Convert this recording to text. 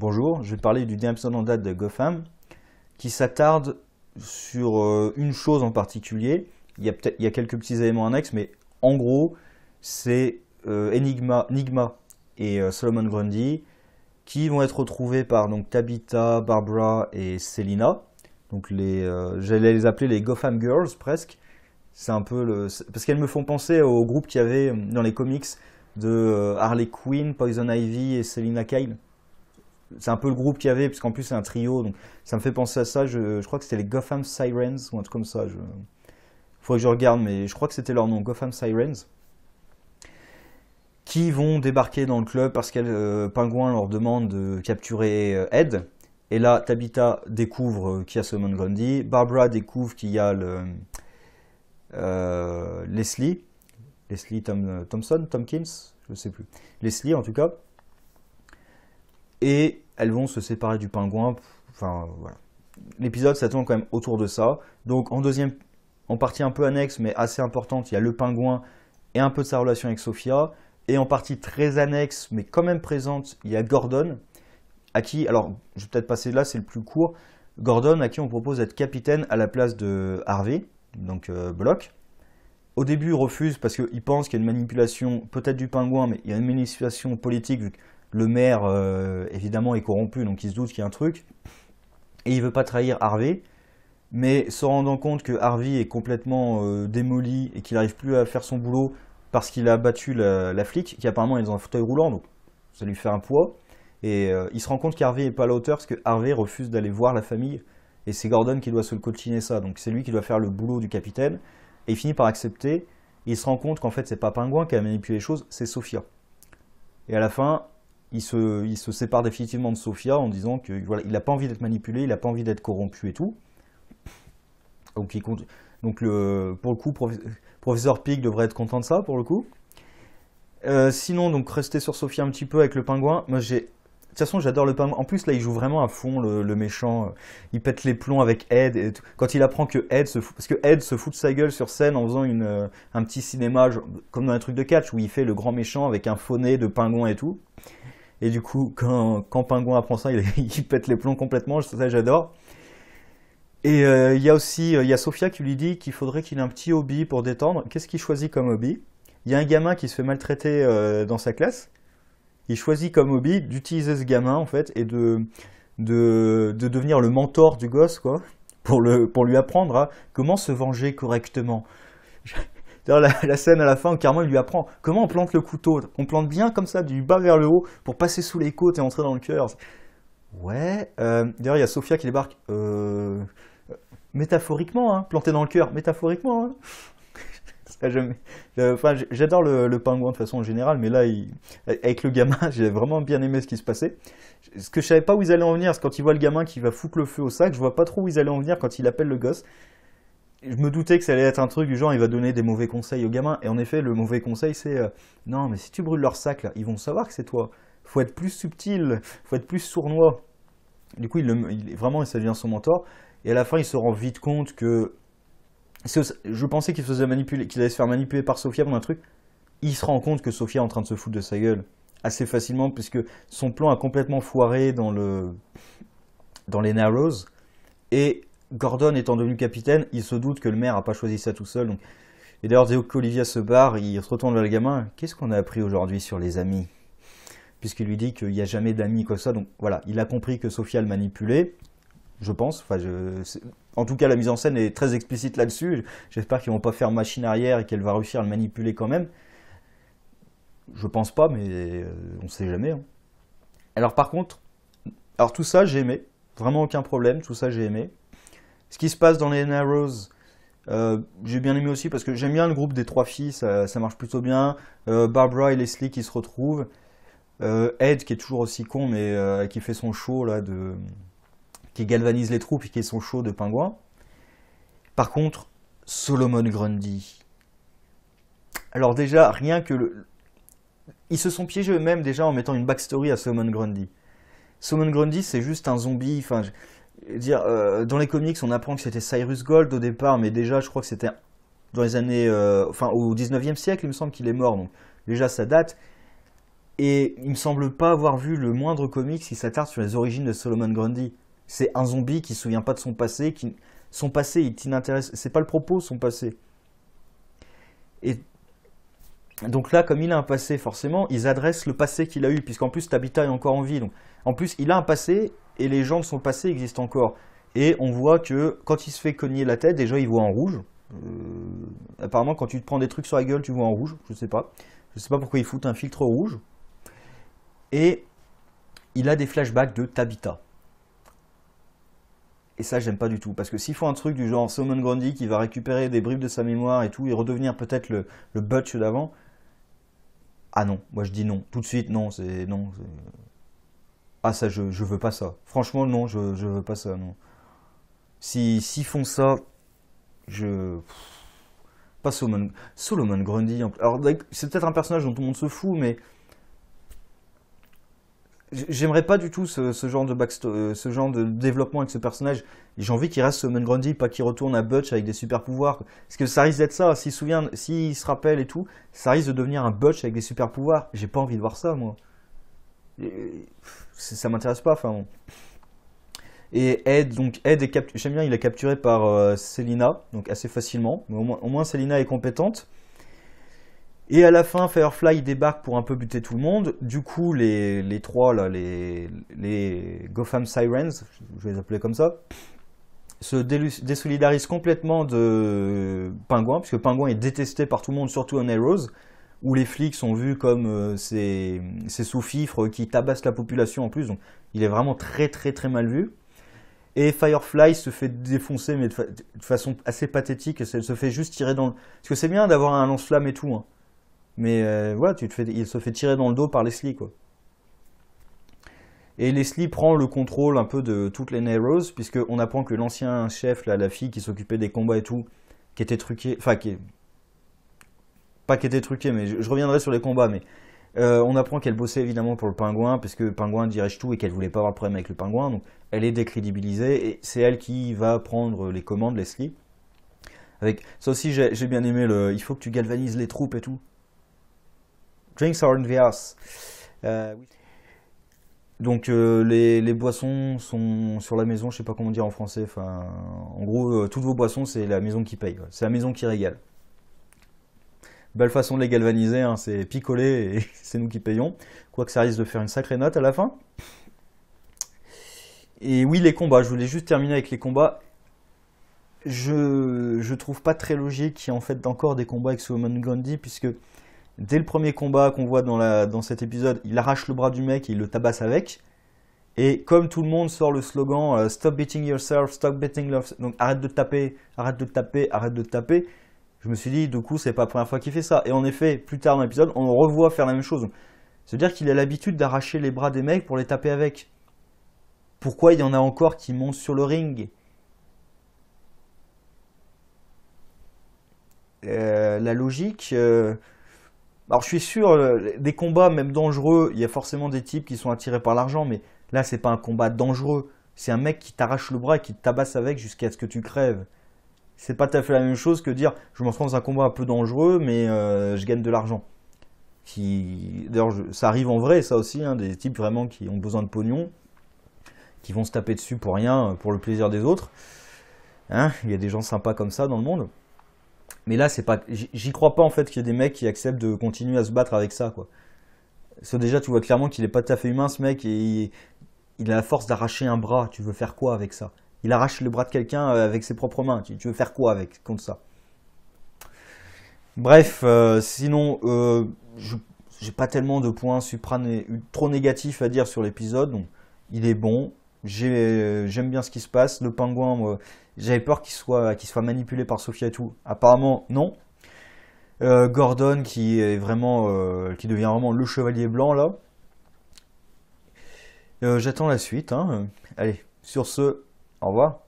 Bonjour, je vais parler du dernier épisode en date de Gotham, qui s'attarde sur euh, une chose en particulier. Il y a, quelques petits éléments annexes, mais en gros, c'est euh, Enigma, et euh, Solomon Grundy qui vont être retrouvés par donc, Tabitha, Barbara et Selina. Donc les, j'allais les appeler les Gotham Girls presque. C'est un peu le, parce qu'elles me font penser au groupe qu'il y avait dans les comics de Harley Quinn, Poison Ivy et Selina Kyle c'est un peu le groupe qu'il y avait, puisqu'en plus c'est un trio, donc ça me fait penser à ça. Je, crois que c'était les Gotham Sirens ou un truc comme ça. Il je... faudrait que je regarde, mais je crois que c'était leur nom, Gotham Sirens. Qui vont débarquer dans le club parce que euh, Pingouin leur demande de capturer euh, Ed. Et là, Tabitha découvre euh, qu'il y a Summon Grundy. Barbara découvre qu'il y a le, Leslie. Leslie Tom, Thompson, Tomkins, je ne sais plus. Leslie en tout cas et elles vont se séparer du pingouin. Enfin, voilà. L'épisode, s'attend quand même autour de ça. Donc, en deuxième, en partie un peu annexe, mais assez importante, il y a le pingouin et un peu de sa relation avec Sophia. Et en partie très annexe, mais quand même présente, il y a Gordon, à qui, alors, je vais peut-être passer là, c'est le plus court. Gordon, à qui on propose d'être capitaine à la place de Harvey, donc euh, Block. Au début, il refuse parce qu'il pense qu'il y a une manipulation, peut-être du pingouin, mais il y a une manipulation politique, le maire, euh, évidemment, est corrompu, donc il se doute qu'il y a un truc. Et il veut pas trahir Harvey. Mais se rendant compte que Harvey est complètement euh, démoli et qu'il n'arrive plus à faire son boulot parce qu'il a battu la, flic, qui apparemment est dans un fauteuil roulant, donc ça lui fait un poids. Et euh, il se rend compte qu'Harvey n'est pas à la hauteur parce que Harvey refuse d'aller voir la famille. Et c'est Gordon qui doit se coachiner ça. Donc c'est lui qui doit faire le boulot du capitaine. Et il finit par accepter. il se rend compte qu'en fait, c'est pas Pingouin qui a manipulé les choses, c'est Sophia. Et à la fin, il se, il se sépare définitivement de Sofia en disant qu'il voilà, n'a pas envie d'être manipulé, il n'a pas envie d'être corrompu et tout. Donc, il donc le, pour le coup, professeur Pig devrait être content de ça, pour le coup. Euh, sinon, donc rester sur Sophia un petit peu avec le pingouin. Moi, j'ai. De toute façon, j'adore le pingouin. En plus, là, il joue vraiment à fond le, méchant. Il pète les plombs avec Ed. Et Quand il apprend que Ed se fout, parce que se fout de sa gueule sur scène en faisant une, euh, un petit cinéma, comme dans un truc de catch, où il fait le grand méchant avec un faunet de pingouin et tout. Et du coup, quand, quand Pingouin apprend ça, il, pète les plombs complètement, ça j'adore. Et euh, il y a aussi euh, il y a Sofia qui lui dit qu'il faudrait qu'il ait un petit hobby pour détendre. Qu'est-ce qu'il choisit comme hobby Il y a un gamin qui se fait maltraiter euh, dans sa classe. Il choisit comme hobby d'utiliser ce gamin en fait et de, de, de, devenir le mentor du gosse quoi, pour, le, pour lui apprendre à comment se venger correctement la, scène à la fin, où lui apprend comment on plante le couteau. On plante bien comme ça, du bas vers le haut, pour passer sous les côtes et entrer dans le cœur. Ouais. Euh, d'ailleurs, il y a Sophia qui débarque. Euh, métaphoriquement, hein, plantée dans le cœur, métaphoriquement. Hein. Euh, j'adore le, pingouin de façon générale, mais là, avec le gamin, j'ai vraiment bien aimé ce qui se passait. Ce que je savais pas où ils allaient en venir, c'est quand il voit le gamin qui va foutre le feu au sac, je vois pas trop où ils allaient en venir quand il appelle le gosse je me doutais que ça allait être un truc du genre, il va donner des mauvais conseils aux gamins. Et en effet, le mauvais conseil, c'est euh, non, mais si tu brûles leur sac, là, ils vont savoir que c'est toi. Faut être plus subtil, faut être plus sournois. Du coup, il, le, il vraiment, ça devient son mentor. Et à la fin, il se rend vite compte que je pensais qu'il faisait manipuler, qu'il allait se faire manipuler par Sofia pour un truc. Il se rend compte que Sofia est en train de se foutre de sa gueule assez facilement puisque son plan a complètement foiré dans le dans les Narrows et Gordon étant devenu capitaine, il se doute que le maire n'a pas choisi ça tout seul. Et d'ailleurs, dès qu'Olivia se barre, il se retourne vers le gamin. Qu'est-ce qu'on a appris aujourd'hui sur les amis Puisqu'il lui dit qu'il n'y a jamais d'amis comme ça. Donc voilà, il a compris que Sophia le manipulait. Je pense. Enfin, En tout cas, la mise en scène est très explicite là-dessus. J'espère qu'ils vont pas faire machine arrière et qu'elle va réussir à le manipuler quand même. Je pense pas, mais euh, on ne sait jamais. Hein. Alors par contre, alors tout ça j'ai aimé, vraiment aucun problème, tout ça j'ai aimé. Ce qui se passe dans les Narrows, euh, j'ai bien aimé aussi parce que j'aime bien le groupe des trois filles, ça, marche plutôt bien. Euh, Barbara et Leslie qui se retrouvent. Euh, Ed qui est toujours aussi con mais qui fait son show là de. qui galvanise les troupes et qui est son show de pingouin. Par contre, Solomon Grundy. Alors déjà, rien que le. Ils se sont piégés eux-mêmes déjà en mettant une backstory à Solomon Grundy. Solomon Grundy, c'est juste un zombie. Enfin, dire, euh, dans les comics, on apprend que c'était Cyrus Gold au départ, mais déjà, je crois que c'était dans les années. Euh, enfin, au 19e siècle, il me semble qu'il est mort, donc déjà, ça date. Et il me semble pas avoir vu le moindre comics qui s'attarde sur les origines de Solomon Grundy. C'est un zombie qui se souvient pas de son passé, qui. Son passé il t'intéresse. C'est pas le propos, son passé. Et donc là, comme il a un passé, forcément, ils adressent le passé qu'il a eu, puisqu'en plus, Tabitha est encore en vie. en plus, il a un passé, et les gens de son passé existent encore. Et on voit que quand il se fait cogner la tête, déjà, il voit en rouge. Euh, apparemment, quand tu te prends des trucs sur la gueule, tu vois en rouge, je ne sais pas. Je sais pas pourquoi ils foutent un filtre rouge. Et il a des flashbacks de Tabitha. Et ça, j'aime pas du tout. Parce que s'il font un truc du genre Simon Grundy qui va récupérer des bribes de sa mémoire et tout, et redevenir peut-être le, le butch d'avant, ah non, moi je dis non. Tout de suite, non, c'est. Non. Ah ça, je, veux pas ça. Franchement, non, je, veux pas ça, non. S'ils font ça, je. Pas Solomon, Solomon Grundy. En... Alors, c'est peut-être un personnage dont tout le monde se fout, mais J'aimerais pas du tout ce, genre de euh, ce genre de développement avec ce personnage. J'ai envie qu'il reste Mugman Grundy, pas qu'il retourne à Butch avec des super pouvoirs. Parce que ça risque d'être ça. S'il se s'il se rappelle et tout, ça risque de devenir un Butch avec des super pouvoirs. J'ai pas envie de voir ça, moi. ça m'intéresse pas, enfin Et Ed, donc Ed est capturé, j'aime bien, il est capturé par euh, Selina, donc assez facilement. Mais au moins, au moins Selina est compétente. Et à la fin, Firefly débarque pour un peu buter tout le monde. Du coup, les, trois, là, les, les Gotham Sirens, je vais les appeler comme ça, se désolidarisent complètement de Pingouin, puisque Pingouin est détesté par tout le monde, surtout en Heroes, où les flics sont vus comme euh, ces, sous-fifres qui tabassent la population en plus. Donc, il est vraiment très, très, très mal vu. Et Firefly se fait défoncer, mais de, façon assez pathétique. Elle se fait juste tirer dans le. Parce que c'est bien d'avoir un lance-flamme et tout. Hein. Mais euh, voilà, tu te fais, il se fait tirer dans le dos par Leslie, quoi. Et Leslie prend le contrôle un peu de toutes les Narrows, puisqu'on apprend que l'ancien chef, là, la fille qui s'occupait des combats et tout, qui était truquée, enfin, qui Pas qui était truquée, mais je, reviendrai sur les combats, mais... Euh, on apprend qu'elle bossait évidemment pour le pingouin, puisque le pingouin dirige tout et qu'elle voulait pas avoir de problème avec le pingouin, donc elle est décrédibilisée, et c'est elle qui va prendre les commandes, Leslie. Avec... Ça aussi, j'ai bien aimé le... Il faut que tu galvanises les troupes et tout. Drinks are in euh, donc euh, les, boissons sont sur la maison, je sais pas comment dire en français. Enfin, en gros, euh, toutes vos boissons, c'est la maison qui paye. C'est la maison qui régale. Belle façon de les galvaniser, hein, c'est picoler et c'est nous qui payons. Quoique ça risque de faire une sacrée note à la fin. Et oui, les combats, je voulais juste terminer avec les combats. Je, je trouve pas très logique qu'il y ait en fait encore des combats avec Woman Gandhi, puisque Dès le premier combat qu'on voit dans, la, cet épisode, il arrache le bras du mec et il le tabasse avec. Et comme tout le monde sort le slogan euh, Stop beating yourself, stop beating love, donc arrête de taper, arrête de taper, arrête de taper, je me suis dit, du coup, c'est pas la première fois qu'il fait ça. Et en effet, plus tard dans l'épisode, on le revoit faire la même chose. C'est-à-dire qu'il a l'habitude d'arracher les bras des mecs pour les taper avec. Pourquoi il y en a encore qui montent sur le ring euh, La logique. Euh, alors je suis sûr, des euh, combats même dangereux, il y a forcément des types qui sont attirés par l'argent, mais là c'est pas un combat dangereux. C'est un mec qui t'arrache le bras et qui te tabasse avec jusqu'à ce que tu crèves. C'est pas tout à fait la même chose que dire je m'en dans un combat un peu dangereux, mais euh, je gagne de l'argent. D'ailleurs, ça arrive en vrai, ça aussi, hein, des types vraiment qui ont besoin de pognon, qui vont se taper dessus pour rien, euh, pour le plaisir des autres. Hein, il y a des gens sympas comme ça dans le monde. Mais là, c'est pas. J'y crois pas en fait qu'il y ait des mecs qui acceptent de continuer à se battre avec ça, quoi. Parce déjà, tu vois clairement qu'il est pas tout à fait humain, ce mec, et il, a la force d'arracher un bras. Tu veux faire quoi avec ça Il arrache le bras de quelqu'un euh, avec ses propres mains. Tu, veux faire quoi avec contre ça Bref, euh, sinon, euh, j'ai pas tellement de points trop négatifs à dire sur l'épisode. il est bon. J'aime bien ce qui se passe. Le pingouin, moi, j'avais peur qu'il soit, soit manipulé par Sophia et tout. Apparemment, non. Euh, Gordon qui est vraiment, euh, qui devient vraiment le chevalier blanc là. Euh, j'attends la suite. Hein. Allez, sur ce, au revoir.